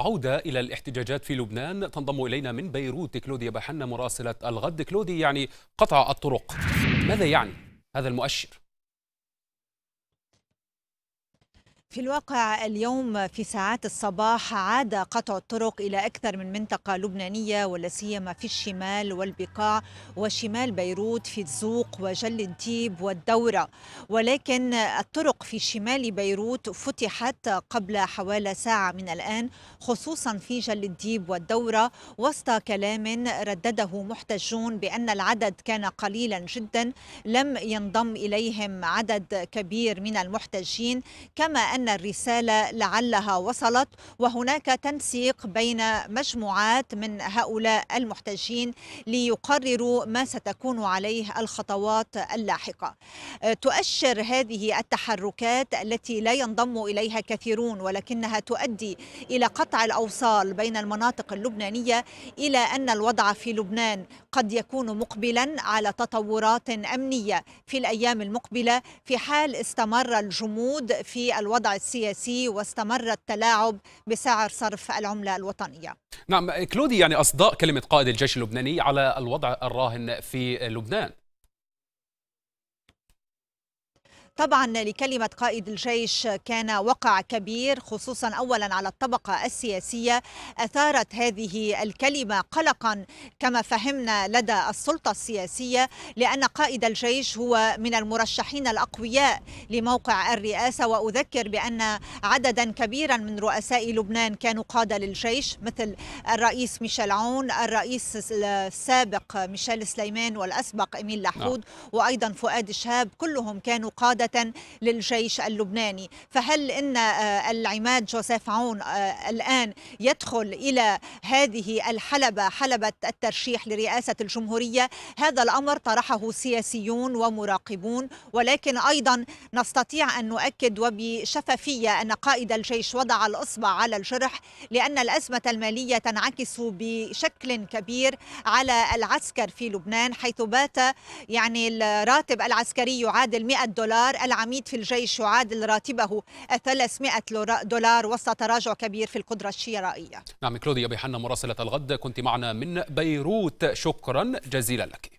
عودة إلى الاحتجاجات في لبنان تنضم إلينا من بيروت كلوديا بحنا مراسلة الغد كلودي يعني قطع الطرق ماذا يعني هذا المؤشر؟ في الواقع اليوم في ساعات الصباح عاد قطع الطرق إلى أكثر من منطقة لبنانية ولا سيما في الشمال والبقاع وشمال بيروت في الزوق وجل الديب والدورة ولكن الطرق في شمال بيروت فتحت قبل حوالي ساعة من الآن خصوصا في جل الديب والدورة وسط كلام ردده محتجون بأن العدد كان قليلا جدا لم ينضم إليهم عدد كبير من المحتجين كما أن أن الرسالة لعلها وصلت وهناك تنسيق بين مجموعات من هؤلاء المحتجين ليقرروا ما ستكون عليه الخطوات اللاحقة أه، تؤشر هذه التحركات التي لا ينضم إليها كثيرون ولكنها تؤدي إلى قطع الأوصال بين المناطق اللبنانية إلى أن الوضع في لبنان قد يكون مقبلا على تطورات أمنية في الأيام المقبلة في حال استمر الجمود في الوضع السياسي واستمر التلاعب بسعر صرف العملة الوطنية نعم كلودي يعني أصداء كلمة قائد الجيش اللبناني على الوضع الراهن في لبنان طبعا لكلمة قائد الجيش كان وقع كبير خصوصا أولا على الطبقة السياسية أثارت هذه الكلمة قلقا كما فهمنا لدى السلطة السياسية لأن قائد الجيش هو من المرشحين الأقوياء لموقع الرئاسة وأذكر بأن عددا كبيرا من رؤساء لبنان كانوا قادة للجيش مثل الرئيس ميشيل عون الرئيس السابق ميشيل سليمان والأسبق إميل لحود نعم. وأيضا فؤاد شهاب كلهم كانوا قادة للجيش اللبناني فهل إن آه، العماد جوزيف عون آه، الآن يدخل إلى هذه الحلبة حلبة الترشيح لرئاسة الجمهورية هذا الأمر طرحه سياسيون ومراقبون ولكن أيضا نستطيع أن نؤكد وبشفافية أن قائد الجيش وضع الإصبع على الجرح لأن الأزمة المالية تنعكس بشكل كبير على العسكر في لبنان حيث بات يعني الراتب العسكري يعادل 100 دولار العميد في الجيش يعادل راتبه 300 دولار وسط تراجع كبير في القدرة الشرائية نعم كلوديا بيحنا مراسلة الغد كنت معنا من بيروت شكرا جزيلا لك